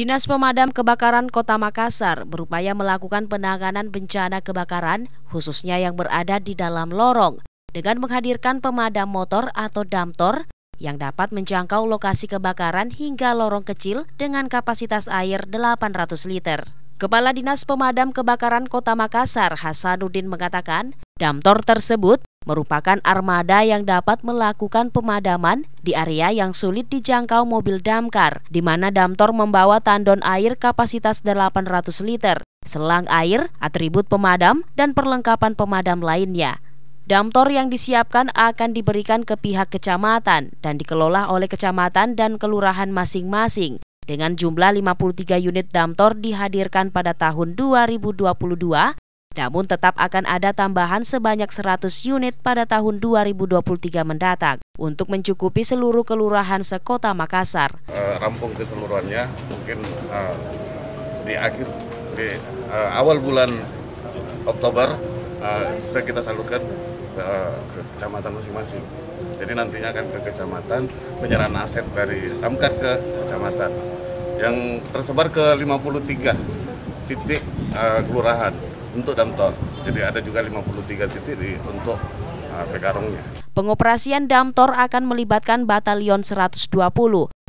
Dinas Pemadam Kebakaran Kota Makassar berupaya melakukan penanganan bencana kebakaran, khususnya yang berada di dalam lorong, dengan menghadirkan pemadam motor atau damtor yang dapat menjangkau lokasi kebakaran hingga lorong kecil dengan kapasitas air 800 liter. Kepala Dinas Pemadam Kebakaran Kota Makassar Hasanuddin mengatakan, damtor tersebut merupakan armada yang dapat melakukan pemadaman di area yang sulit dijangkau mobil damkar, di mana damtor membawa tandon air kapasitas 800 liter, selang air, atribut pemadam, dan perlengkapan pemadam lainnya. Damtor yang disiapkan akan diberikan ke pihak kecamatan dan dikelola oleh kecamatan dan kelurahan masing-masing dengan jumlah 53 unit damtor dihadirkan pada tahun 2022 namun tetap akan ada tambahan sebanyak 100 unit pada tahun 2023 mendatang untuk mencukupi seluruh kelurahan sekota Makassar. Eh, rampung keseluruhannya mungkin uh, di akhir di uh, awal bulan Oktober uh, sudah kita salurkan uh, ke kecamatan masing-masing. Jadi nantinya akan ke kecamatan penyerahan aset dari Damkar ke kecamatan yang tersebar ke 53 titik uh, kelurahan untuk damtor, Jadi ada juga 53 titik di, untuk uh, ah, Pekarungnya. Pengoperasian damtor akan melibatkan Batalion 120,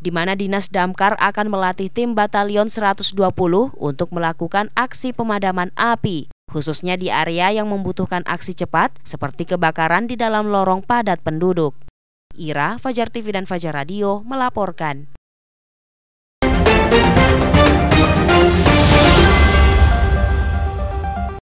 di mana Dinas Damkar akan melatih tim Batalion 120 untuk melakukan aksi pemadaman api, khususnya di area yang membutuhkan aksi cepat seperti kebakaran di dalam lorong padat penduduk. Ira, Fajar TV dan Fajar Radio melaporkan.